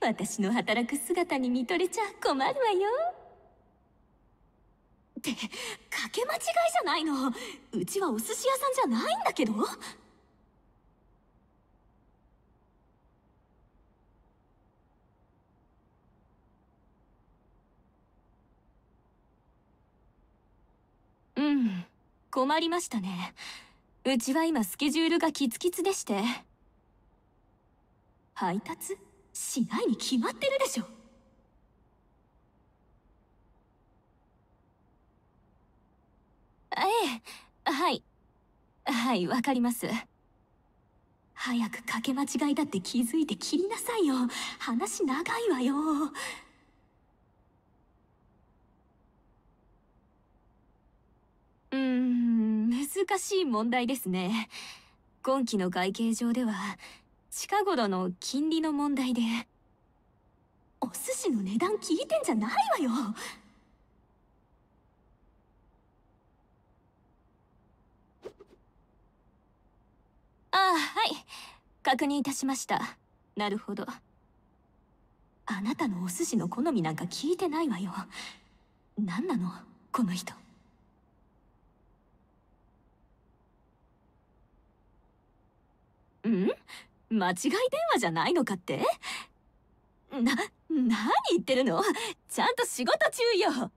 私の働く姿に見とれちゃ困るわよって掛け間違いじゃないのうちはお寿司屋さんじゃないんだけどうん困りましたねうちは今スケジュールがキツキツでして配達しないに決まってるでしょええはいはいわかります早くかけ間違いだって気づいて切りなさいよ話長いわようん難しい問題ですね今期の外形上では近頃の金利の問題でお寿司の値段聞いてんじゃないわよああはい確認いたしましたなるほどあなたのお寿司の好みなんか聞いてないわよ何なのこの人うん間違い電話じゃないのかってな、何言ってるのちゃんと仕事中よ